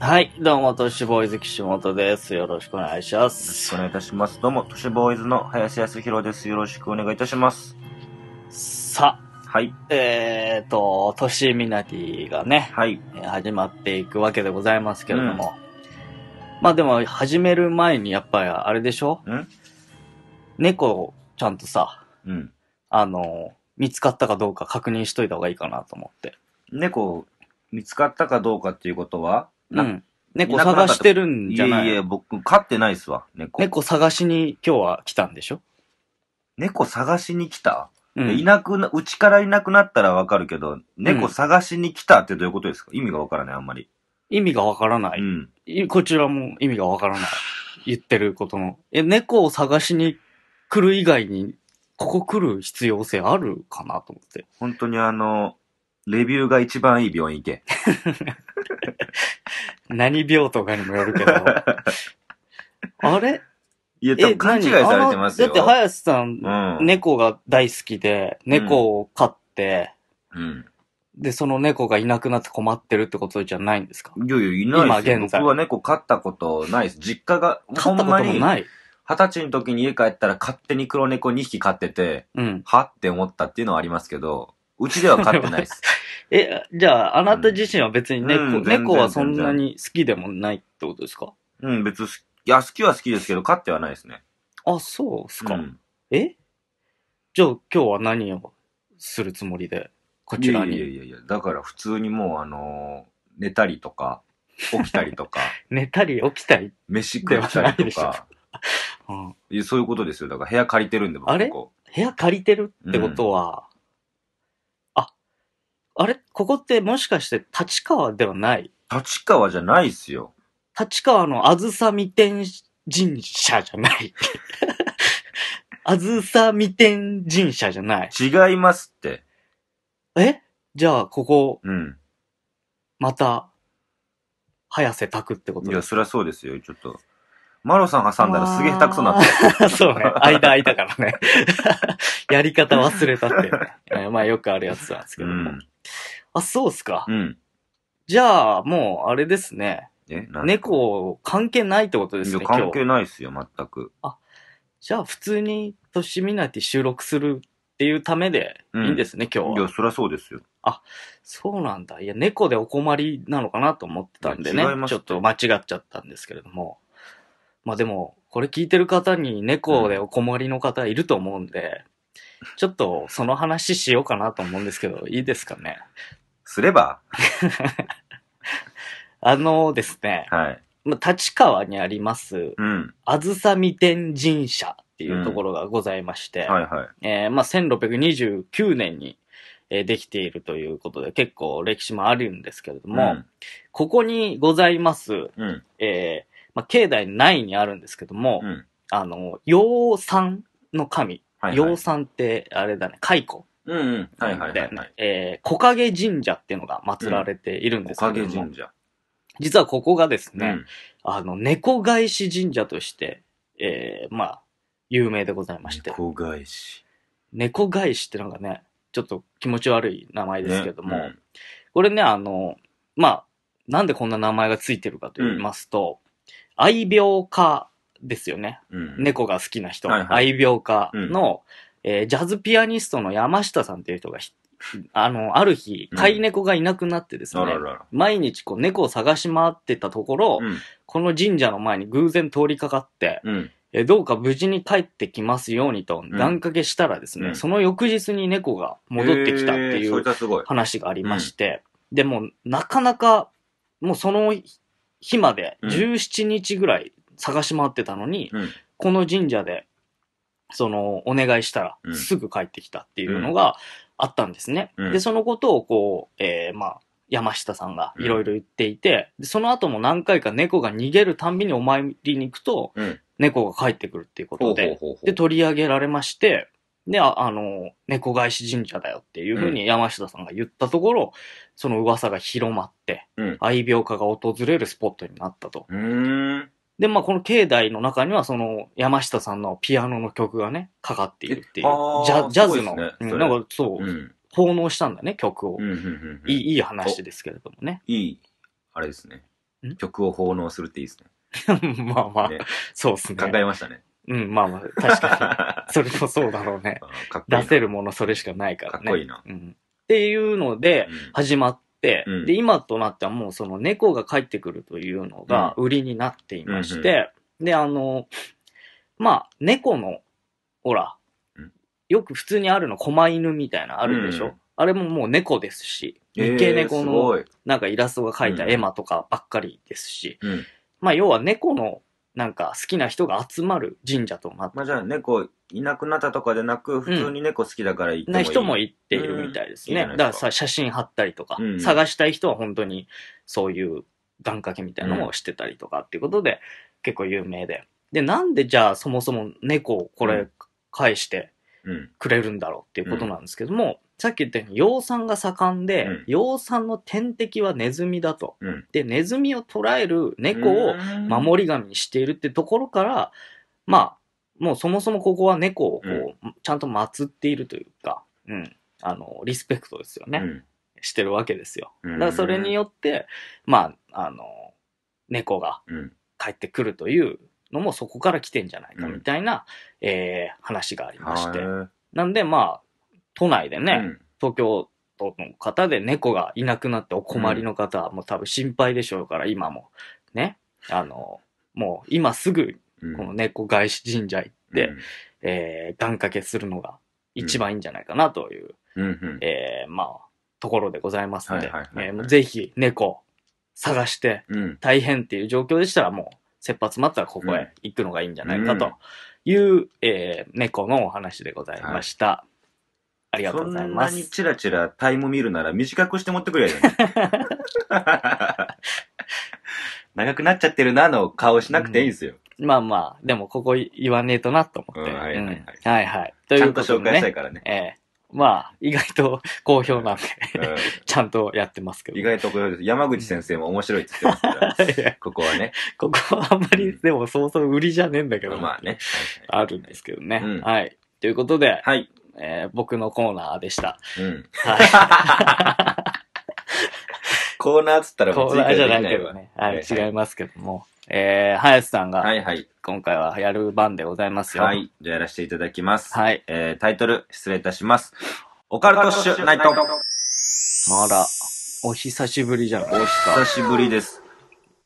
はい、どうも、都市ボーイズ岸本です。よろしくお願いします。よろしくお願いいたします。どうも、都市ボーイズの林康弘です。よろしくお願いいたします。さあ、はい。えっ、ー、と、都市みなきがね、はい、始まっていくわけでございますけれども、うん、まあでも、始める前にやっぱりあれでしょん猫、ちゃんとさ、うん、あの、見つかったかどうか確認しといた方がいいかなと思って。猫、見つかったかどうかっていうことはうん。猫探してるんじゃないいやいや、僕、飼ってないっすわ、猫。猫探しに今日は来たんでしょ猫探しに来た、うんいなくな、うちからいなくなったらわかるけど、猫探しに来たってどういうことですか意味がわからない、あんまり。意味がわからない、うん。いこちらも意味がわからない。言ってることの。え、猫を探しに来る以外に、ここ来る必要性あるかなと思って。本当にあの、レビューが一番いい病院行け。何病とかにもよるけど。あれいや、勘違いされてますよ。だって、林さん、うん、猫が大好きで、猫を飼って、うん、で、その猫がいなくなって困ってるってことじゃないんですかいやいや、いないです今現在。僕は猫飼ったことないです。実家が、飼ったことない二十歳の時に家帰ったら勝手に黒猫2匹飼ってて、うん、はって思ったっていうのはありますけど、うちでは飼ってないです。え、じゃあ、あなた自身は別に猫、うん猫はそんなに好きでもないってことですかうん、別に、いや、好きは好きですけど、飼ってはないですね。あ、そうっすか。うん、えじゃあ、今日は何をするつもりで、こちらに。いやいやいや、だから普通にもう、あのー、寝たりとか、起きたりとか。寝たり起きたり飯食ったりとか。うん、そういうことですよ。だから部屋借りてるんで、僕。あれ部屋借りてるってことは、あれここってもしかして立川ではない立川じゃないっすよ。立川のあずさみ天神社じゃない。あずさみ天神社じゃない。違いますって。えじゃあ、ここ。うん。また、早瀬拓ってこといや、そりゃそうですよ、ちょっと。マロさん挟んだらすげえ下手くそなって。そうね。間空いたからね。やり方忘れたってまあよくあるやつなんですけども。うん あ、そうっすか。うん。じゃあ、もう、あれですね。え猫、関係ないってことですよ。ね、や関係ないっすよ、全く。あ、じゃあ、普通に、年見ないって収録するっていうためで、いいんですね、今い日や、そりゃそうですよ。あ、そうなんだ。いや、猫でお困りなのかなと思ってたんでねちょっと間違っちゃったんですけれども。まあでも、これ聞いてる方に猫でお困りの方いると思うんで、ちょっとその話しようかなと思うんですけど、いいですかね。すれば あのですね、はい。まあ、立川にあります、あずさみ天神社っていうところがございまして、はいはい、えまあ、1629年に、えー、できているということで、結構歴史もあるんですけれども、うん、ここにございます、うん、えー、まあ、境内内にあるんですけども、あの、養蚕の神養蚕ってあれだね、蚕。うんうん。はいはい、はいえー、木陰神社っていうのが祀られているんですけども、うん、神社。実はここがですね、うん、あの、猫返し神社として、えー、まあ、有名でございまして。猫返し。猫返しってのがね、ちょっと気持ち悪い名前ですけども、ねうん、これね、あの、まあ、なんでこんな名前がついてるかと言いますと、うん、愛病家ですよね。うん、猫が好きな人、はいはい、愛病家の、うん、えー、ジャズピアニストの山下さんっていう人が、あの、ある日、飼い猫がいなくなってですね、うん、らら毎日こう猫を探し回ってたところ、うん、この神社の前に偶然通りかかって、えどうか無事に帰ってきますようにと、願掛けしたらですね、その翌日に猫が戻ってきたっていう話がありまして、でも、なかなか、もうその日まで17日ぐらい探し回ってたのに、うん、この神社で、その、お願いしたら、すぐ帰ってきたっていうのがあったんですね。で、そのことを、こう、えー、まあ、山下さんがいろいろ言っていて、うん、その後も何回か猫が逃げるたんびにお参りに行くと、うん、猫が帰ってくるっていうことで、で、取り上げられまして、で、ああの、猫返し神社だよっていうふうに山下さんが言ったところ、うん、その噂が広まって、愛病家が訪れるスポットになったと。で、まあ、この境内の中には、その、山下さんのピアノの曲がね、かかっているっていう、ジャジャズの、ねうん、なんかそう、うん、奉納したんだね、曲を、うんうんうんいい。いい話ですけれどもね。いい、あれですね。曲を奉納するっていいですね。まあまあ、ね、そうですね。考えましたね。うん、まあまあ、確かに。それもそうだろうねいい。出せるものそれしかないからね。かっこいいな。うん、っていうので、始まっ、うん、で、今となってはもうその猫が帰ってくるというのが売りになっていまして、うん、で、あの、まあ、猫の、ほら、よく普通にあるの、狛犬みたいなあるでしょ、あれももう猫ですし、日系猫のなんかイラストが描いた絵馬とかばっかりですし、まあ、要は猫のなんか好きな人が集まる神社となって、まあ、じゃあ猫いなくなったとかでなく普通に猫好きだから行ってもいい、な人も行っているみたいですね、うん、いいだからさ写真貼ったりとか、うん、探したい人は本当にそういう願掛けみたいなのをしてたりとかっていうことで、うん、結構有名ででなんでじゃあそもそも猫をこれ返してくれるんだろうっていうことなんですけども、さっき言ったように養蚕が盛んで、うん養蚕の天敵はネズミだと。うんで、ネズミを捕らえる猫を守り神にしているってところから、まあ、もうそもそもここは猫をこう、ちゃんと祀っているというか、うん、あの、リスペクトですよね。うんしてるわけですよ。だからそれによって、まあ、あの、猫が帰ってくるというのもそこから来てんじゃないかみたいな、えー話がありまして。なんでまあ、都内でね、うん、東京都の方で猫がいなくなってお困りの方も多分心配でしょうから、今も。ね。あの、もう今すぐ、この猫外資神社行って、うん、えー、願掛けするのが一番いいんじゃないかなという、うん、えー、まあ、ところでございますので、ぜひ猫探して大変っていう状況でしたらもう、切羽詰まったらここへ行くのがいいんじゃないかという、うん、えー、猫のお話でございました。はいありがとうございます。そんなにチラチラタイム見るなら短くして持ってくれよ、長くなっちゃってるなの顔しなくていいんですよ。うん、まあまあ、でもここ言わねえとなと思って。はいはいはい。はいということで、ちゃんと紹介したいからね。ええー、まあ、意外と好評なんで ちゃんとやってますけど。意外と好評です。山口先生も面白いって言ってますから、ここはね。ここはあんまり、でもそうそう売りじゃねえんだけど。まあね。はいはいあるんですけどね。はい。ということで、はい。えー、僕のコーナーでした。うん。はい。コーナーっつったらコーナーじゃないけどね。はい、違いますけども。えー、林さんが、はいはい。今回はやる番でございますよ。はい。じゃあやらせていただきます。はい。えー、タイトル、失礼いたします。オカルトッシュナイト。あら、お久しぶりじゃないですか。お久しぶりです。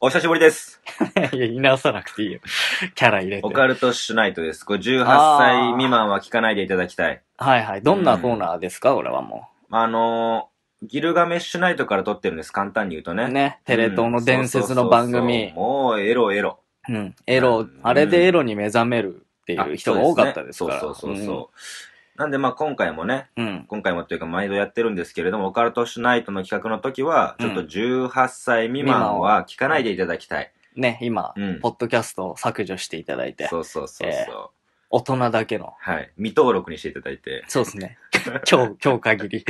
お久しぶりです。いや、言い直さなくていいよ。キャラ入れて。オカルトシュナイトです。これ18歳未満は聞かないでいただきたい。はいはい。どんなコーナーですか、俺はもう。あのー、ギルガメッシュナイトから撮ってるんです。簡単に言うとね。ね。テレ東の伝説の番うんそうそうそう組。もうエロエロ。うん。エうロん、あれでエロに目覚めるっていう人が多かったですから。そうそうそうそう。なんでまあ今回もね、うん。今回もっていうか毎度やってるんですけれども、オカルトシュナイトの企画の時は、ちょっと18歳未満は聞かないでいただきたい。ね、今、うんポッドキャストを削除していただいて、そうそうそうそう。え大人だけの。はい。未登録にしていただいて。そうですね。今 日、今日限り。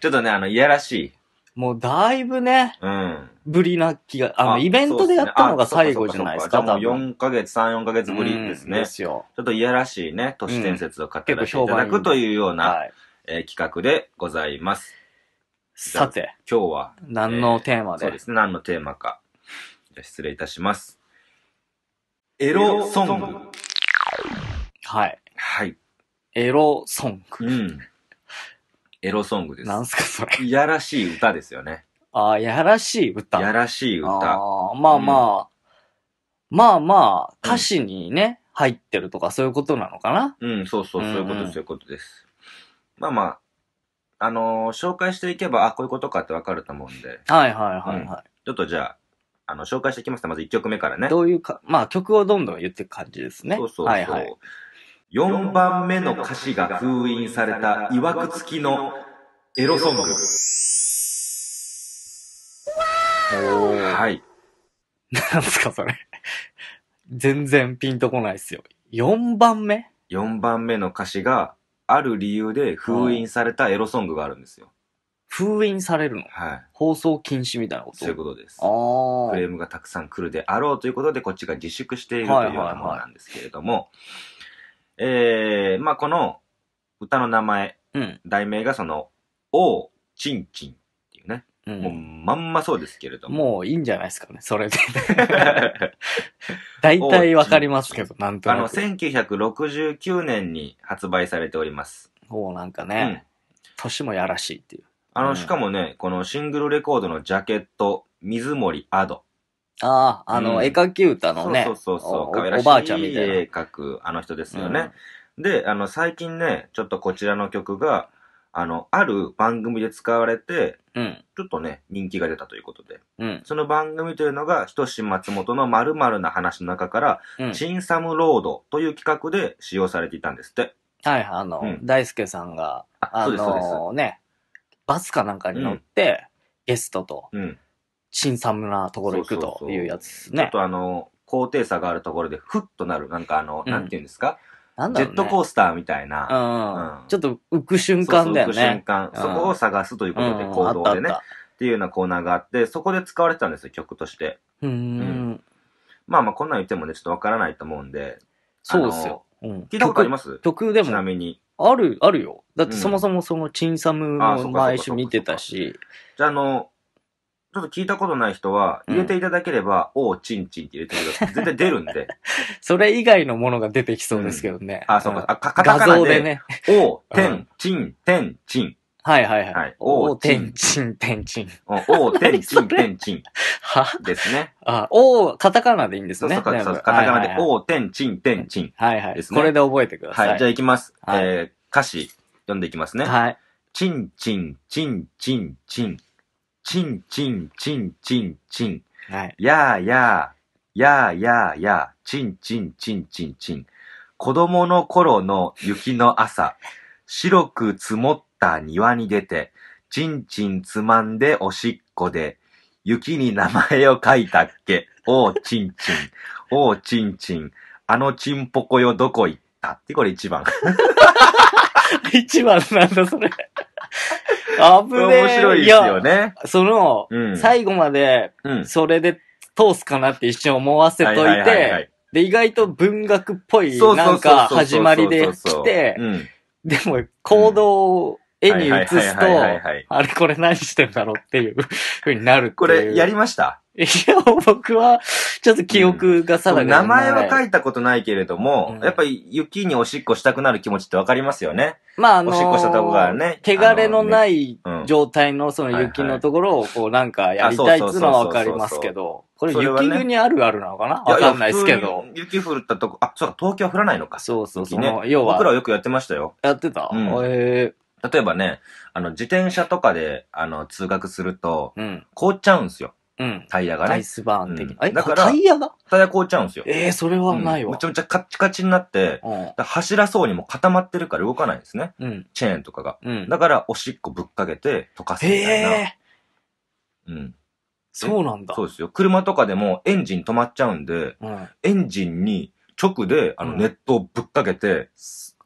ちょっとね、あの、いやらしい。もうだいぶね、うん。ぶりな気が、あの、イベントでやったのが最後じゃないですか、多分。4ヶ月、3、4ヶ月ぶりですね。うんでちすよ。ょっといやらしいね、都市伝説を語っていただくというような、はい。えー企画でございます。さて、今日は、何のテーマそうでで。すね、何のテーマか。じゃ失礼いたします。エロソング。はい。はい。エロソング。うん。エロソングです。なんすかそれ。いやらしい歌ですよね。ああ、やらしい歌。やらしい歌。あまあまあ、まあまあ、歌詞にね、入ってるとかそういうことなのかなうん、そうそう、そういうことうんうんそういうことです。まあまあ、あのー紹介していけば、あ、こういうことかってわかると思うんで、はいはいはいはい。ちょっとじゃあ、あの、紹介していきますね。まず1曲目からね。どういうか、まあ曲をどんどん言っていく感じですね。そうそうそう。はいはい、4番目の歌詞が封印された、いわくつきのエロソング。はい。なんすかそれ。全然ピンとこないっすよ。4番目 ?4 番目の歌詞が、ある理由で封印されたエロソングがあるんですよ。封印されるの、はい、放送禁止みたいなことそういうことです。クレームがたくさん来るであろうということで、こっちが自粛しているというようなものなんですけれども、はいはいはい、えー、まあこの歌の名前、うん、題名がその、おう、ちんちんっていうね、うん、もうまんまそうですけれども。もういいんじゃないですかね、それで。大体わかりますけど、なんとなく。あの、1969年に発売されております。おう、なんかね、うん、年もやらしいっていう。あの、しかもね、このシングルレコードのジャケット、水森アド。ああ、あの、絵描き歌のね、そうそうそうそう、いおらしいおばあちゃんみたいな。絵描くあの人ですよね。で、あの、最近ね、ちょっとこちらの曲が、あの、ある番組で使われて、うん、ちょっとね、人気が出たということで。うん、その番組というのが、ひとし松本の〇〇な話の中から、うん。チンサムロードという企画で使用されていたんですって。はい、あの、うん大輔さんが、ああそうですそうですね、バスかなんかに乗って、ゲストと、新寒なところ行くというやつですね。ちょっとあの、高低差があるところで、ふっとなる、なんかあの、なんていうんですか、ね、ジェットコースターみたいな、うん、ちょっと浮く瞬間だよね。そうそう浮く瞬間、うん、そこを探すということで、行動でね、っていうようなコーナーがあって、そこで使われてたんですよ、曲として。うんうん、まあまあ、こんなん言ってもね、ちょっとわからないと思うんで。そうですよ。うん、聞いたことあります曲でも。ちなみに。ある、あるよ。だってそもそもそのチンサムも毎週見てたし。じゃあ、あの、ちょっと聞いたことない人は、入れていただければ、おうちんちんって入れてください。絶対出るんで。それ以外のものが出てきそうですけどね。あ、そうか。あ、か、か、カでね。おう、てん、ちん、てん、ちん。はいはいはい。はいおうちん天鎮、天鎮。おう、てんちん、てんちんはですね。あ、おう、カタカナでいいんですそうそう、そうカタカナで、おう、てんちん、てんちん。はいはい。ですねこれで覚えてください。はい、じゃあいきます。えはいー歌詞読んでいきますね。はい。ちんちん、ちんちん、ちん。ちんちん、ちんちん、ちん。はい。やーやー、やーやーやー、ちんちんちんちんちん。子供の頃の雪の朝、白く積もっった庭に出て、ちんちんつまんでおしっこで、雪に名前を書いたっけ。おうちんちん。おうちんちん。あのちんぽこよどこ行ったってこれ一番。一番なんだそれ。あぶねえ。面白いですよね。その、うん、最後まで、それで通すかなって一瞬思わせといて、で、意外と文学っぽい、なんか始まりで来て、でも行動絵に映すと、あれこれ何してんだろうっていうふうになるこれやりましたいや、僕は、ちょっと記憶が定か、うん、名前は書いたことないけれども、うん、やっぱり雪におしっこしたくなる気持ちってわかりますよね。まあ、あのー、おしっこしたとこがね。汚れのない状態のその雪のところをこうなんかやりたいっていうのはわかりますけど、これ雪国あるあるなのかなわ、ね、かんないですけど。雪降ったとこ、あ、そうか、東京降らないのか。そうそうそう。ね、要は。僕らはよくやってましたよ。やってた、うん、ええ例えばね、あの、自転車とかで、あの、通学すると、うん。凍っちゃうんですよ。うん。タイヤがアイね。スバーン的な。うんだからタイヤがタイヤ凍っちゃうんですよ。ええそれはないうんわめち。ゃめちゃカッチカチになって、うん走らそうにも固まってるから動かないんですね。うん。チェーンとかが。うん。だから、おしっこぶっかけて溶かすみたいな。えうん。そうなんだ。そうですよ。車とかでもエンジン止まっちゃうんで、うん。エンジンに直で、あの、ネッ熱湯ぶっかけて、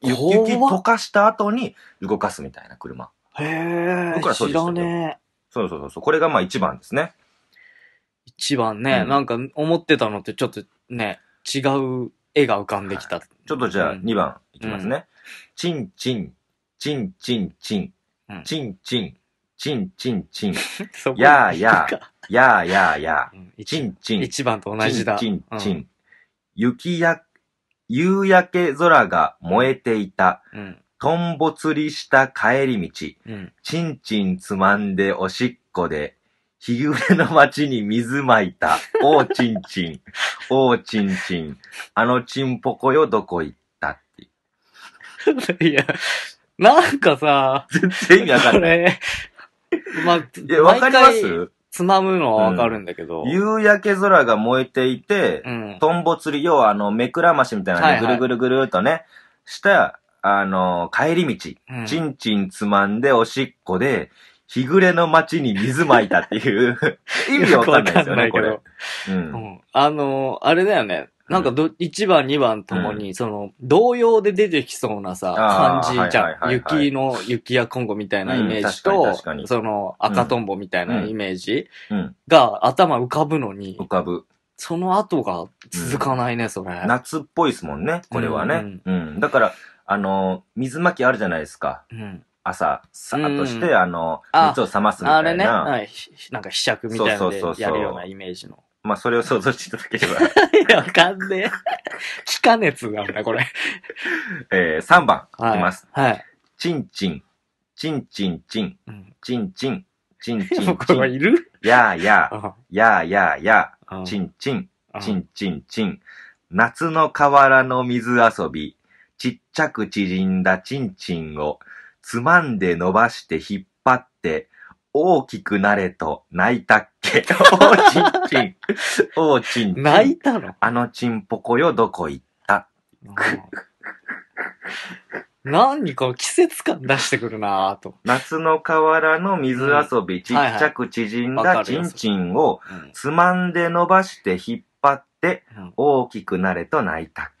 雪溶かした後に動かすみたいな車。へえ。僕らそうですよねそうそうそう。これがまあ一番ですね。一番ね、うん、なんか思ってたのってちょっとね、違う絵が浮かんできた。はい、ちょっとじゃあ2番いきますね。チンチン、チンチンチン、チンチン、チンチンチン、やーやー、やーやーやー、チンチン。一番と同じだ。チンチン、雪や夕焼け空が燃えていた。うん。トンボ釣りした帰り道。うん。ちんちんつまんでおしっこで、日暮れの街に水まいた。おうちんちん。おうちんちん。あのちんぽこよどこ行ったっていや、なんかさ、全然意味わかんない。れ、まわかりますつまむのはわかるんだけど。夕焼け空が燃えていて、トンボ釣り、要はあの、目くらましみたいなね、はいはい、ぐるぐるぐるっとね、した、あの、帰り道、うん、ちんちんつまんでおしっこで、日暮れの街に水撒いたっていう 意味わかんないですよね、よこれ、うん。うん。あの、あれだよね。なんかど、1番、2番ともに、その、童謡で出てきそうなさ、感じじゃん。雪の、雪や今後みたいなイメージと、その、赤とんぼみたいなイメージが頭浮かぶのに。浮かぶ。その後が続かないね、それ。夏っぽいですもんね、これはね。うん。だから、あの、水巻きあるじゃないですか。うん。朝、さーっとして、あの、熱を冷ますみたいな。あれね、なんか、ひしゃくみたいなやるようなイメージの。まあ、それを想像していただければ。わかんねえ。気化熱なんだ、これ。えー、3番、いきます。はい。チンチン、チンチンチン、うん。チンチン、チンチンチもうこれン、いるやーやあー、やーやーやー、チンチン、チンチンチン。夏の河原の水遊び。ちっちゃく縮んだチンチンを、つまんで伸ばして引っ張って、大きくなれと泣いたっけ。おちんちん。おちんちん。泣いたのあのちんぽこよ、どこ行った。何この季節感出してくるなぁと。夏の河原の水遊び、うん、ちっちゃく縮んだちんちんをつまんで伸ばして引っ張って、大きくなれと泣いたっけ。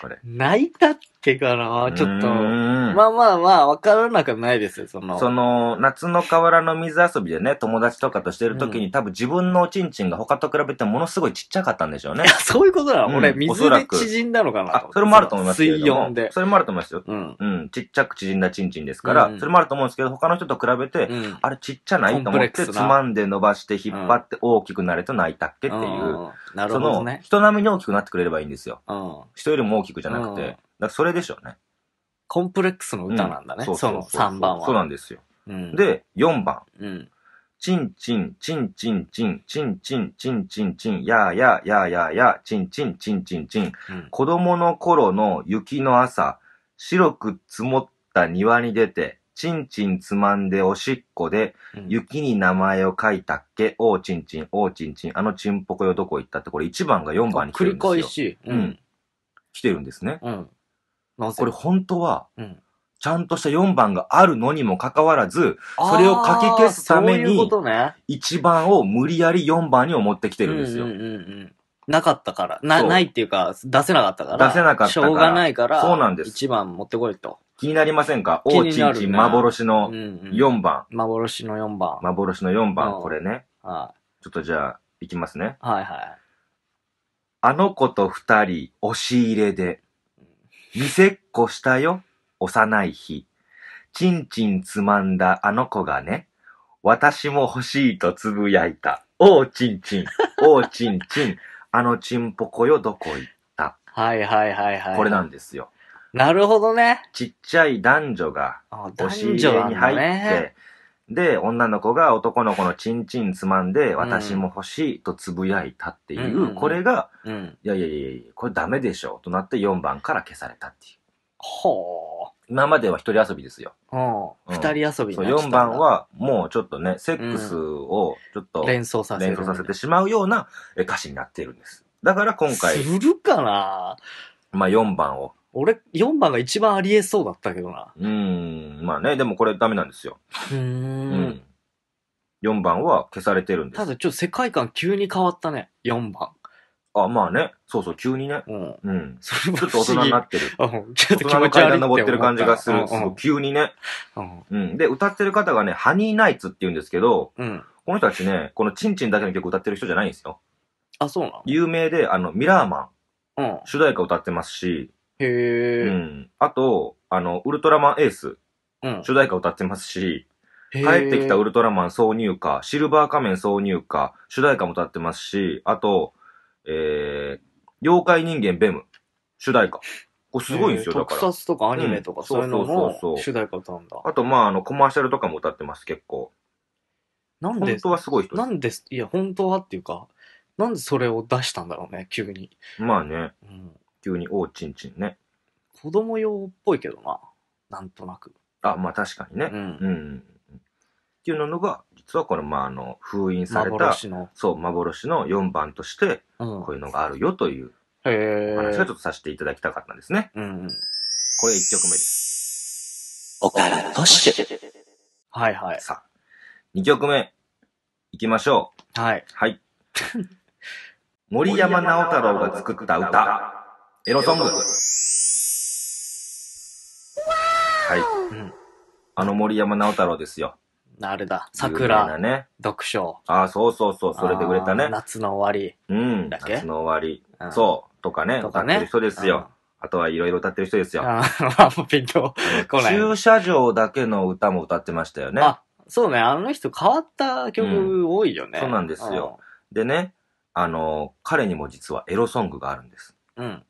これ。泣いたっけかなちょっと、まあまあまあ、わからなくないですよ、その。その、夏の河原の水遊びでね、友達とかとしてる時に、うん、多分自分のおちんちんが他と比べてものすごいちっちゃかったんでしょうね。いや、そういうことだ、うん、俺、水で縮んだのかなあ、それもあると思いますけど水温で。それもあると思いますよ。うん。うん、ちっちゃく縮んだちんちんですから、うん、それもあると思うんですけど、他の人と比べて、あれちっちゃないと思って、つまんで伸ばして引っ張って大きくなれと泣いたっけっていう。なるほど、ね。その、人並みに大きくなってくれればいいんですよ。人よりも大きくじゃなくて。だそれでしょうね。コンプレックスの歌なんだね、うん、その3番は。そうなんですよ。うん、で、4番。うん。チンチン、チンチンチン、チンチンチンチンチン、やーやーやーやーやー、チンチンチンチンチン。子供の頃の雪の朝、白く積もった庭に出て、ちんちんつまんでおしっこで、雪に名前を書いたっけ、おーちんちん、おーちんちん、あのちんぽこよどこ行ったって、これ1番が4番に来てるんですよ。繰り返し。うん。来てるんですね。うん。これ本当は、うんちゃんとした4番があるのにもかかわらず、それをかき消すために、1番を無理やり4番に持ってきてるんですよ。うんうんうん、なかったからな、ないっていうか、出せなかったから。出せなかったから。しょうがないから、そうなんです。1番持ってこいと。気になりませんか、大おちんちん幻の4番、幻の4番。幻の4番、これね。はい。ちょっとじゃあ、いきますね。はいはい。あの子と二人、押し入れで。見せっこしたよ、幼い日。ちんちんつまんだあの子がね、私も欲しいとつぶやいた。おうちんちん、おうちんちん、あのちんぽこよどこ行った。はいはいはいはい。これなんですよ。なるほどね。ちっちゃい男女が、おしんなんに入って、で、女の子が男の子のチンチンつまんで、私も欲しいとつぶやいたっていう、これが、いやいやいやいや、これダメでしょとなって4番から消されたっていう。ほ今までは一人遊びですよ。二人遊びそう4番はもうちょっとね、セックスをちょっと連想させさせてしまうようなえ歌詞になっているんです。だから今回、するかなまあ4番を俺、4番が一番ありえそうだったけどな。うん、まあね、でもこれダメなんですよ。うんうん。4番は消されてるんです。ただちょっと世界観急に変わったね、4番。あ、まあね。そうそう、急にね。うん。うん。それもちょっと大人になってる。ちょっと気持ち悪い。登ってる感じがする。そう、急にね。うん。で、歌ってる方がね、ハニーナイツって言うんですけど、うん。この人たちね、このチンチンだけの曲歌ってる人じゃないんですよ。あ、そうなの有名で、あの、ミラーマン。うん。主題歌歌ってますし、へうん。あと、あの、ウルトラマンエース、うん。主題歌歌ってますし、帰帰ってきたウルトラマン挿入歌、シルバー仮面挿入歌、主題歌も歌ってますし、あと、えー、妖怪人間ベム、主題歌。これすごいんですよ、だか特ら。撮とかアニメとか、うんそういうのそうそうそう主題歌歌うんだ。あと、まあ、あの、コマーシャルとかも歌ってます、結構。なんで本当はすごい人でなんで、いや、本当はっていうか、なんでそれを出したんだろうね、急に。まあね。うん急におうちんちんね。子供用っぽいけどな。なんとなく。あ、まあ確かにね。うん。うん、っていうのが、実はこの、まあ、あの、封印された、そう、幻の4番として、こういうのがあるよという、う話をちょっとさせていただきたかったんですね。うん。これ1曲目です。トッシュ。はいはい。さあ、2曲目、いきましょう。はい。はい。森山直太朗が作った歌。エロソング。はい。あの森山直太郎ですよ。あれだ、桜、ね。読書。ああ、そうそうそう、それでくれたね夏の終わり。うん。だけ夏の終わり。そう。とかね、と歌かっねてる人ですよ。あとはいろいろ歌ってる人ですよ。あー あピンとこない。駐車場だけの歌も歌ってましたよね。あ、そうね、あの人変わった曲多いよね。そうなんですよでね、あの、彼にも実はエロソングがあるんです。うん。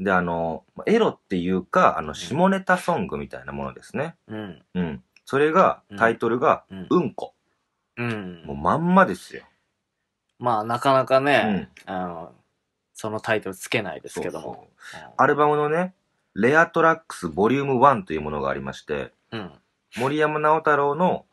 で、あの、エロっていうか、あの、下ネタソングみたいなものですね。うん。うん。それが、タイトルが、うん、こ。うん。もうまんまですよ。まあ、なかなかね、うん、あの、そのタイトルつけないですけども。そうそうアルバムのね、レアトラックスボリューム1というものがありまして、うん、森山直太朗の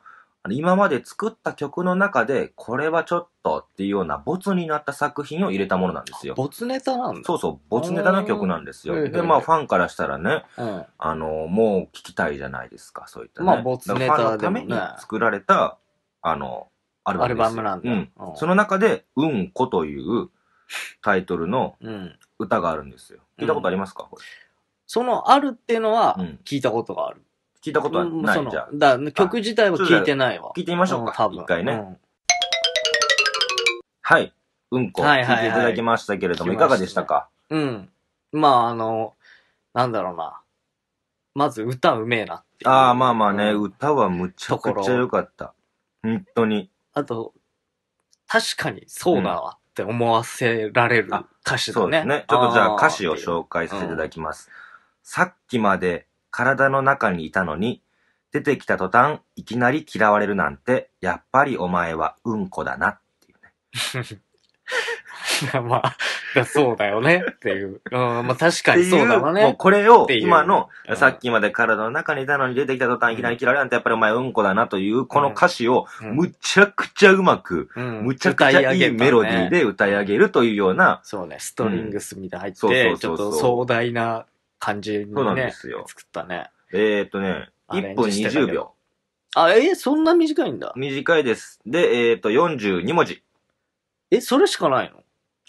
今まで作った曲の中で、これはちょっとっていうような、ボツになった作品を入れたものなんですよ。ボツネタなんだそうそう、ボツネタの曲なんですよ。で、まあ、ファンからしたらね、あの、もう聞きたいじゃないですか、そういったね。まあ、没ネタ、ね、ファンのために作られた、あの、アルバムです。アルバムなんで。うん。その中で、うんこというタイトルの歌があるんですよ。聞いたことありますか、うん、そのあるっていうのは、聞いたことがある。聞いたことはない、じゃだ曲自体は聞いてないわ。聞いてみましょうか。一回ね、はい。うんこ、はい聞いていただきましたけれども、いかがでしたかうん。まあ、あの、なんだろうな。まず歌うめえなって。ああ、まあまあね、歌はむちゃくちゃ良かった。本当に。あと、確かにそうだわって思わせられる歌詞だね。そうですね。ちょっとじゃあ歌詞を紹介させていただきます。さっきまで体の中にいたのに、出てきた途端、いきなり嫌われるなんて、やっぱりお前はうんこだなっていうね。まあ、そうだよねっていう。うん、まあ確かにそうだわね。もうこれを、今の、さっきまで体の中にいたのに出てきた途端いきなり嫌われなんてやっぱりお前うんこだなという、この歌詞を、むちゃくちゃうまく、むちゃくちゃいいメロディーで歌い上げるというような。そうね、ストリングスみたいな入って、ちょっと壮大な感じそうなんですよ。作ったね。えーっとね、ア1分20秒。あ、え、そんな短いんだ。短いです。で、えーっと、42文字。え、それしかないの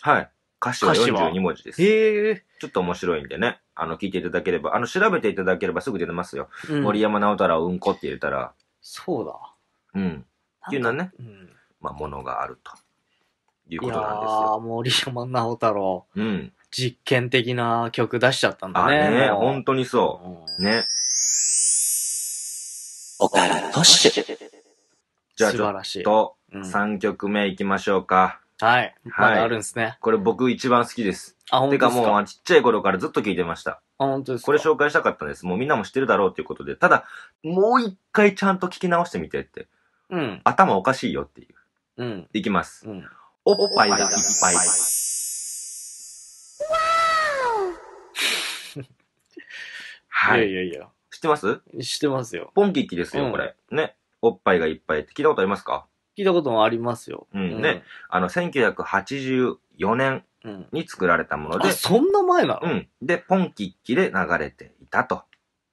はい。歌詞は42文字です。へえ。ちょっと面白いんでね。あの、聞いていただければ、あの、調べていただければすぐ出てますよ。うん森山直太朗うんこって入れたら、そうだ。うん。っていうようなね、うん。まあ、ものがあると。いうことなんですよ。あ、森山直太朗。うん。実験的な曲出しちゃったんだね。あね、本当にそう。ね。おからトッじゃあちょっと、3曲目いきましょうか。はい。はい、まあるんですね。これ僕一番好きです。あ、本当ですかてかもうちっちゃい頃からずっと聞いてました。あ、本当ですこれ紹介したかったんです。もうみんなも知ってるだろうということで。ただ、もう一回ちゃんと聞き直してみてって。うん。頭おかしいよっていう。うん。いきます。うん。おっぱいがいっぱい。はい。いやいやいや。知ってます知ってますよ。ポンキッキですよ、これ。ね。おっぱいがいっぱいって聞いたことありますか聞いたこともありますよ。うん。ね。あの、1984年に作られたもので。そんな前なのうん。で、ポンキッキで流れていたと。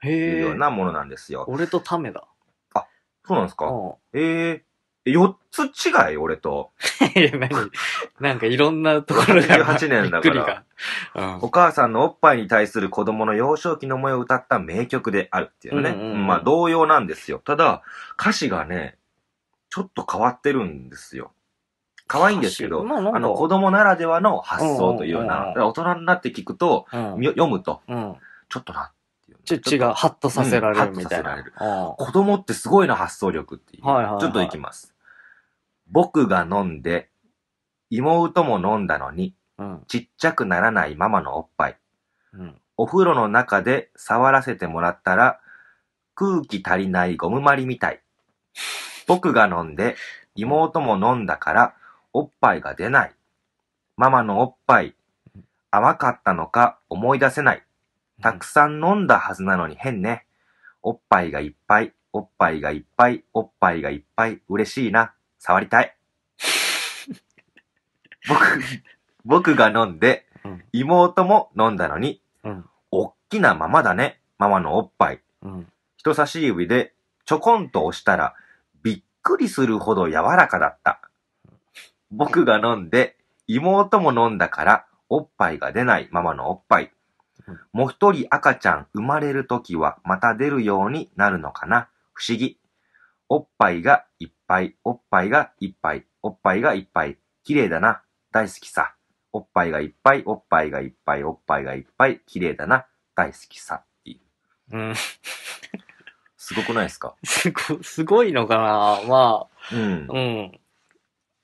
いうようなものなんですよ。俺とタメだ。あ、そうなんですか。ええ4つ違い俺と。いや、何なんかいろんなところが。18年だから。ん、お母さんのおっぱいに対する子供の幼少期の思いを歌った名曲であるっていうね。まあ同様なんですよ。ただ、歌詞がね、ちょっと変わってるんですよ。可愛いんですけど、あの子供ならではの発想というような、大人になって聞くと、読むと、ちょっとなちょっと違う、ハッとさせられるみたいな。子供ってすごいな、発想力っていう。ちょっといきます。僕が飲んで、妹も飲んだのに、うん。ちっちゃくならないママのおっぱい。うん。お風呂の中で触らせてもらったら、空気足りないゴムまりみたい。僕が飲んで、妹も飲んだから、おっぱいが出ない。ママのおっぱい、甘かったのか思い出せない。たくさん飲んだはずなのに変ね。おっぱいがいっぱい、おっぱいがいっぱい、おっぱいがいっぱい、嬉しいな。触りたい。僕、僕が飲んで、うん妹も飲んだのに、うんおっきなままだね、ママのおっぱい。うん人差し指でちょこんと押したら、びっくりするほど柔らかだった。僕が飲んで、妹も飲んだから、おっぱいが出ないママのおっぱいもう一人赤ちゃん生まれるときはまた出るようになるのかな不思議。おっぱいがいっぱい、おっぱいがいっぱい、おっぱいがいっぱい、綺麗だな、大好きさ。おっぱいがいっぱい、おっぱいがいっぱい、おっぱいがいっぱい、綺麗だな、大好きさっていう。うん。すごくないですか すご、すごいのかなまあ、うん。うん。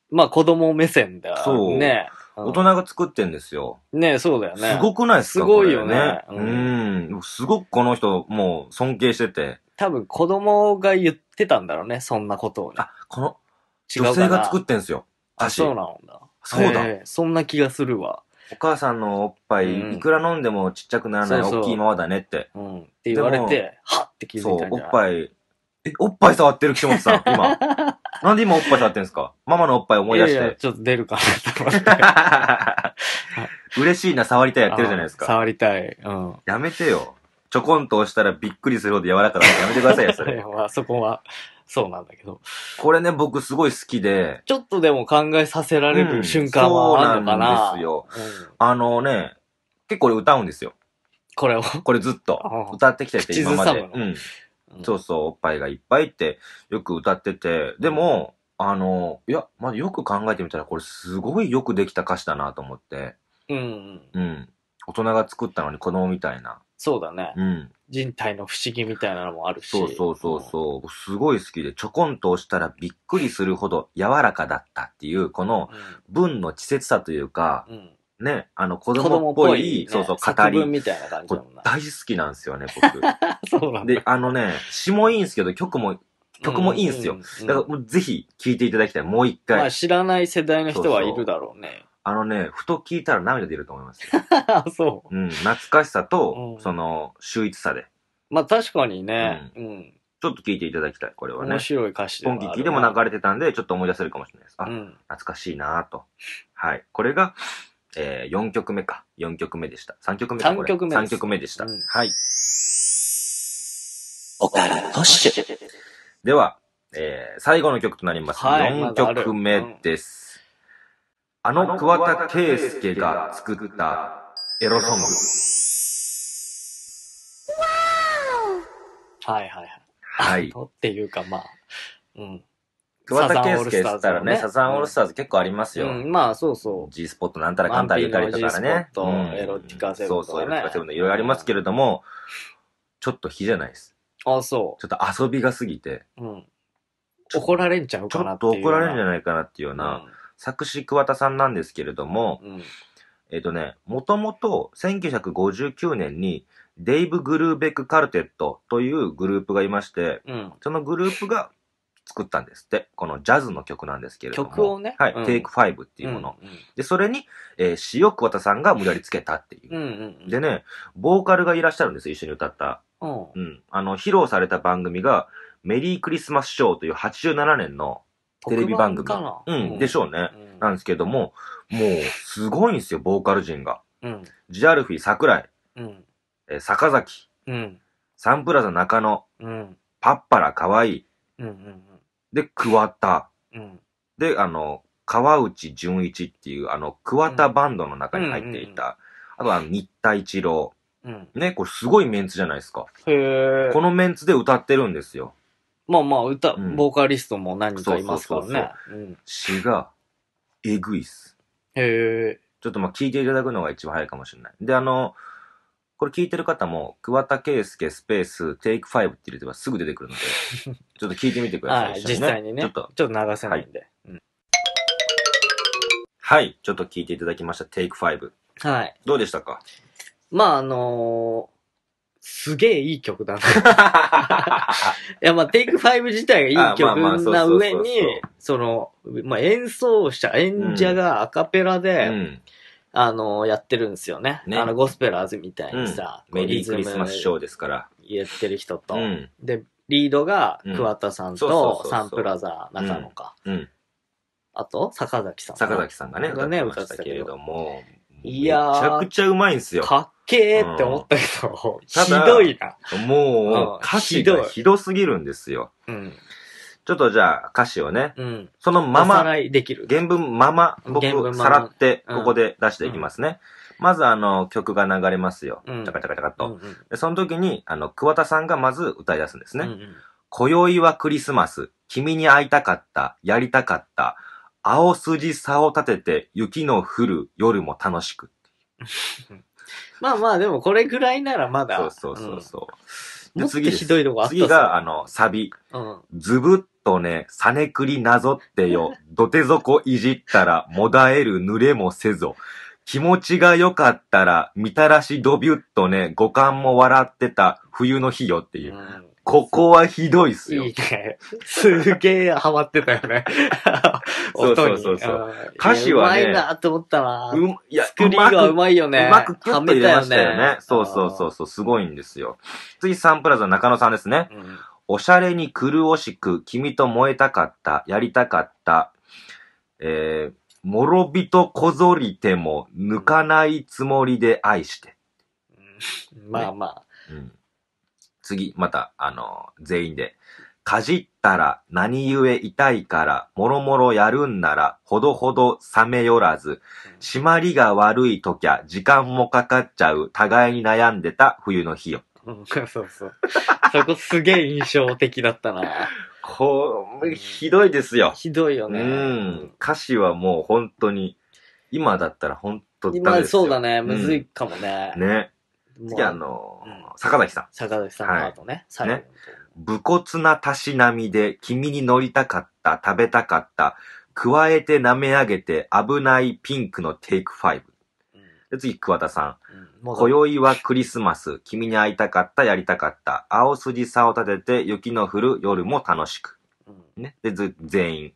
まあ子供目線だ、ね。そう。ね。大人が作ってんですよ。ねそうだよね。すごくないですかすごいよね。ねうん。すごくこの人、もう尊敬してて。多分子供が言って、ってたんだろうね、そんなことをね。あ、この、女性が作ってんすよ。あ、そうなんだ。そうだ、えーそんな気がするわ。お母さんのおっぱい、いくら飲んでもちっちゃくならない、う大きいままだねって。うん。って言われて、はっって気づそいう、たんおじゃないっぱい。え、おっぱい触ってる岸本さん、今。なんで今おっぱい触ってんすかママのおっぱい思い出して。ややちょっと出るかなと思って。嬉しいな、触りたいやってるじゃないですか。触りたい。うん。やめてよ。ちょこんと押したらびっくりするほど柔らかなやめてくださいよ、それ。まあそこは、そうなんだけど。これね、僕すごい好きで。ちょっとでも考えさせられる瞬間はあるのかな。そうなんですよ。あのね、結構俺歌うんですよ。これを。これずっと。歌ってきてて、今まで。うん。そうそう、おっぱいがいっぱいってよく歌ってて、でも、あの、いや、まあ、よく考えてみたら、これすごいよくできた歌詞だなと思って。うん。うん。大人が作ったのに子供みたいな。そうだね。うん。人体の不思議みたいなのもあるし。そうそうそうそう。すごい好きで、ちょこんと押したらびっくりするほど柔らかだったっていう、この文の稚拙さというか、うん。うん。ね、あの子供っぽぽいね、そうそう、語り。みたいな感じな。大好きなんですよね、そうなん僕。で、あのね、詩もいいんですけど、曲も、曲もいいんですよ。うううだからぜひ聴いていただきたい、もう一まあ回。知らない世代の人はいるだろうね。あのね、ふと聞いたら涙出ると思います。あ そう。うん、懐かしさと、うんその、秀逸さで。まあ確かにね、うん。ちょっと聞いていただきたい、これはね面。白い歌詞で今季ね。聞いても流れてたんで、ちょっと思い出せるかもしれないです。あ、うん。懐かしいなぁと。はい。これが、えー、4曲目か。4曲目でした。3曲目か。3三曲目三曲目でした。うんはい。オカルトッシュ。では、えー、最後の曲となります。はい4曲目です。あの桑田圭介が作ったエロソング。ーはいはいはい。はいっていうかまあ、うん。桑田圭介って言ったらね、サザンオールスターズ結構ありますよ。うん、まあそうそう。G スポットなんたらかんたら言ったりとかね。マンピー G スポットエロティカセブンとかねそうそう、エロティカセブンのいろいろありますけれども、ちょっと火じゃないです。あそう。ちょっと遊びがすぎて、う。ん。怒られんちゃうかなっってというような。怒られんじゃないかなっていうような、うん作詞桑田さんなんですけれども、うん、えっ、ー、とね、もともと1959年にデイブ・グルーベック・カルテットというグループがいまして、うん、そのグループが作ったんですって。このジャズの曲なんですけれども。曲をね。はい。テイク5っていうもの。うんで、それに、えー、詩を桑田さんが無理やりつけたっていう。うんうんでね、ボーカルがいらっしゃるんです一緒に歌った。うん。あの、披露された番組が、メリークリスマスショーという87年のテレビ番組。うん、でしょうね。なんですけども、もう、すごいんですよ、ボーカル陣が。うん、ジアルフィー、桜井、うんえ坂崎、うん、サンプラザ中野、うん、パッパラい合、うんうんうん、で、桑田、うん、で、あの、川内淳一っていう、あの、桑田バンドの中に入っていた、あとは新田一郎、うん、ね、これすごいメンツじゃないですか。へこのメンツで歌ってるんですよ。まあまあ、歌、うんボーカリストも何人かいますからね。うん詩が、えぐいっす。へえ。ちょっとまあ聞いていただくのが一番早いかもしれない。で、あの、これ聞いてる方も、桑田佳祐スペーステイク5って入れてばすぐ出てくるので、ちょっと聞いてみてください。はい、一実際にね。ちょっと、流せないんで。うんはい、ちょっと聞いていただきました。テイク5。はい。どうでしたかまあ、あのすげえいい曲だな。いや、まあ、テイク5自体がいい曲な上に、その、まあ、演奏者、演者がアカペラで、うん、あの、やってるんですよね。ねあの、ゴスペラーズみたいにさ、メリークリスマスショーですから。言ってる人と。うん、で、リードが桑田さんとサンプラザー中野か。あと、坂崎さん。坂崎さんがね、歌ってましたけれども。いやめちゃくちゃうまいんすよ。かっけーって思ったけど、ひどいな。もう、歌詞がひどすぎるんですよ。うん、ちょっとじゃあ歌詞をね、うん、そのまま、原文まま、僕、さらってここで出していきますね。うん、まずあの、曲が流れますよ。チャカチャカチャカっと。でその時に、あの、桑田さんがまず歌い出すんですね。今宵はクリスマス、君に会いたかった、やりたかった、青筋差を立てて雪の降る夜も楽しく。まあまあ、でもこれぐらいならまだ。そうそうそうそう。次ひどいとこあった次が、あの、サビ。うん。ズブッとね、さねくりなぞってよ。土手底いじったら、もだえる濡れもせぞ。気持ちが良かったら、みたらしドビュッとね、五感も笑ってた冬の日よっていう。うんここはひどいっすよ。いいね。すげえハマってたよね。そうそうそうそう。歌詞はね。うまいなと思ったなうん、作りがうまいよね。うまくキュッと入れましたよね。そうそうそうそう、すごいんですよ。次、サンプラザ中野さんですね。うん、おしゃれに狂しく、君と燃えたかった、やりたかった、えー、もろびとこぞりても、抜かないつもりで愛して。うん、まあまあ。うん次、また、あの、全員で、かじったら何故痛いから、もろもろやるんなら、ほどほど冷めよらず、締まりが悪いときゃ、時間もかかっちゃう、互いに悩んでた冬の日よ。そうそう。そこすげえ印象的だったな。こう、ひどいですよ。ひどいよね。うん。歌詞はもう本当に、今だったら本当に。今そうだね、むずいかもね。ね。次あの、坂崎さん。坂崎さんの後ね。はい、ね。武骨なたしなみで、君に乗りたかった、食べたかった、加えて舐め上げて危ないピンクのテイク5。イブ。で次、桑田さん。うん、今宵はクリスマス。君に会いたかった、やりたかった。青筋差を立てて、雪の降る夜も楽しく。うん、ね。で、全員。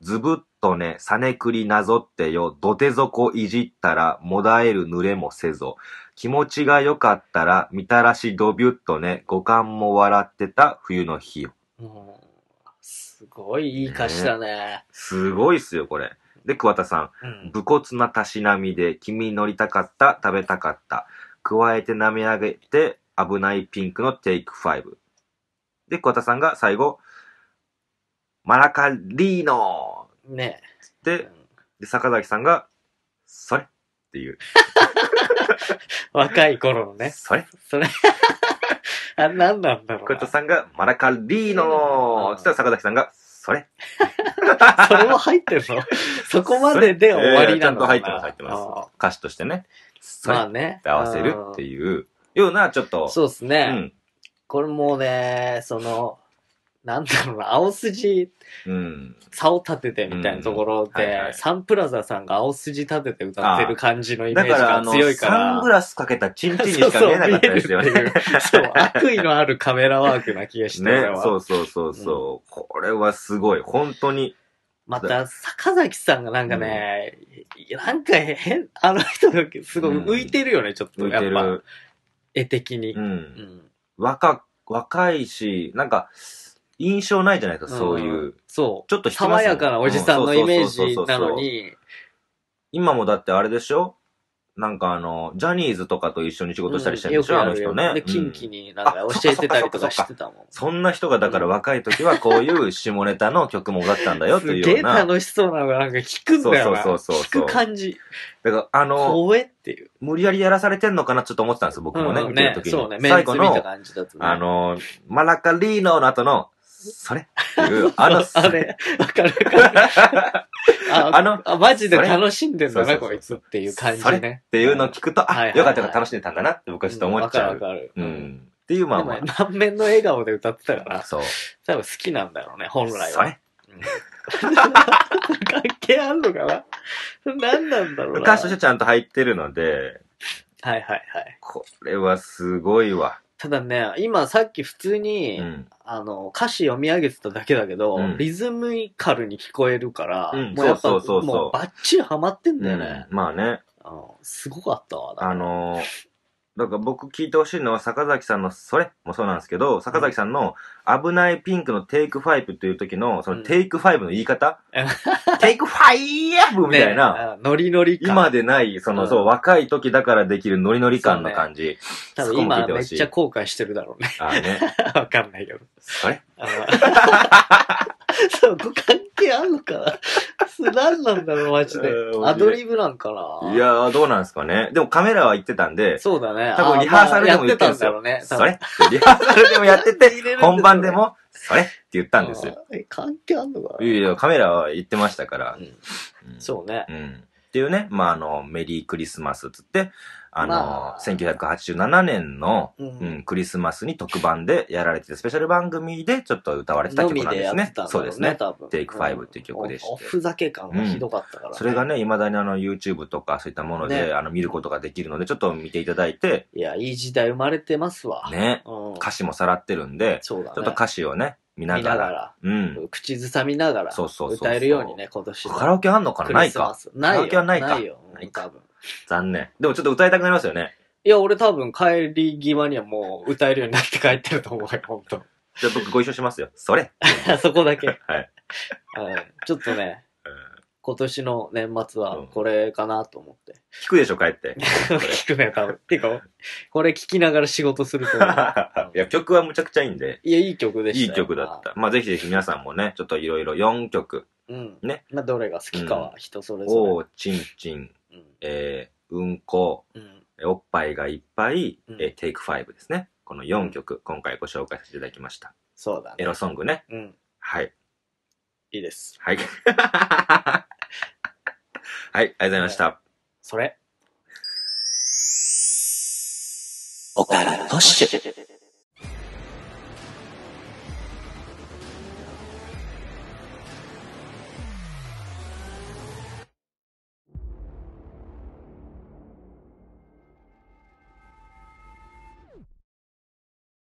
ずぶっとね、さねくりなぞってよ、土手底いじったら、もだえる濡れもせぞ。気持ちが良かったら、みたらしどびゅっとね、五感も笑ってた冬の日よ。うんすごいいい歌詞だね。ねすごいっすよ、これ。で、桑田さん。武骨なたしなみで、君乗りたかった、食べたかった。加えて舐め上げて、危ないピンクのテイク5。で、桑田さんが最後、マラカリーノねえ。で、で、坂崎さんが、それっていう。若い頃のね。そ れそれ。あ、なんなんだろう小な。さんが、マラカリーノうしたら坂崎さんが、それそれも入ってるのそこまでで終わりなのかな、えーちゃんと入ってます、入ってます。歌詞としてね、そまあね。合わせるっていうような、ちょっと、そうですね、うん。これもね、その、なんだろうな、青筋、うん、差を立ててみたいなところで、サンプラザさんが青筋立てて歌ってる感じのイメージが強いから。からサングラスかけたチンチンにしか見えなかったですよね。そう悪意のあるカメラワークな気がして、ね、そうそうそうそう、うん、これはすごい、本当に。また、坂崎さんがなんかね、うん、なんか変、あの人だすごい浮いてるよね、ちょっと。やっぱ、絵的に。うん。若、若いし、なんか、印象ないじゃないですか、そういう。そう。ちょっと爽やかなおじさんのイメージなのに。今もだってあれでしょなんかあの、ジャニーズとかと一緒に仕事したりしてるでしょ、うん、あの人ね。で、近畿になんか 教えてたりとかしてたもん。そんな人がだから若い時はこういう下ネタの曲も歌ったんだよっていうようすげえ楽しそうなのがなんか聞くんだよな。そうそうそうそう聞く感じ。だからあの、怖えっていう。無理やりやらされてんのかなちょっと思ってたんです僕もね、うんうん、見てる時に。そうね、最後の、あの、マラカリーノの後の、それっていう、あの、あれ、わかるわかる。ああのあ、マジで楽しんでんだな、こいつっていう感じね。っていうのを聞くと、あ、よかったよか楽しんでたんだなって僕はちょっと思っちゃう。わ、かるわかる。うん。っていう、まあまあ。満面の笑顔で歌ってたから、そう。多分好きなんだろうね、本来は。それ 関係あんのかな何なんだろうな。歌詞としてちゃんと入ってるので。はいはいはい。これはすごいわ。ただね、今さっき普通に、うんあの、歌詞読み上げてただけだけど、うんリズムイカルに聞こえるから、うんもうやっぱ、そうそうそうそうもうバッチリハマってんだよね。うんまあね、すごかったわ。だあのーだから僕聞いてほしいのは坂崎さんの、それもそうなんですけど、坂崎さんの危ないピンクのテイクファイっという時の、そのテイクファイブの言い方、テイクファイブみたいな、ノリノリ感。今でない、その、そう、若い時だからできるノリノリ感の感じ。多分今めっちゃ後悔してるだろうね。ああね。わかんないけど。あれ そこ関係あんのかな 何なんだろう、マジで。アドリブなんかな。いやー、どうなんですかね。でもカメラは行ってたんで、そうだね。多分リハーサルでも言ってたんですよ。ね、それリハーサルでもやってて、本番でも、それって言ったんですよ。関係あんのかないやいや、カメラは行ってましたから。そうね。うん。っていうね、まあ、あの、メリークリスマスつって、あの、まあ、1987年の、うん、うん、クリスマスに特番でやられてて、スペシャル番組でちょっと歌われてた曲なんですね。ねそうですね。テイク5っていう曲でして、おふざけ感がひどかったから、ねうん、それがね、未だにあの YouTube とかそういったもので、ね、あの見ることができるので、ちょっと見ていただいて。いや、いい時代生まれてますわ。ね。歌詞もさらってるんで、ちょっと歌詞をね、見ながながら。うん。口ずさみながらそうそう歌えるようにね、今年カラオケあんのかなないス。ないカラオケはないかよ。ないか多分。残念。でもちょっと歌いたくなりますよね。いや、俺多分帰り際にはもう歌えるようになって帰ってると思うよ、本じゃあ僕ご一緒しますよ。それ そこだけ。はい。はい。ちょっとね、今年の年末はこれかなと思って。聞くでしょ、帰って。聞くね、多分。てか、これ聞きながら仕事すると思う。いや、曲はむちゃくちゃいいんで。いや、いい曲でした。いい曲だった。まあ、ぜひぜひ皆さんもね、ちょっといろいろ4曲。うん。ね。まあ、どれが好きかは人それぞれ。うん、おちんちん、うん、えー、うんこ、うん、おっぱいがいっぱい、えー、テイク5ですね。この4曲、今回ご紹介させていただきました。そうだね。エロソングね。うん。はい。いいです。はい。はい、ありがとうございました。それ。おからのし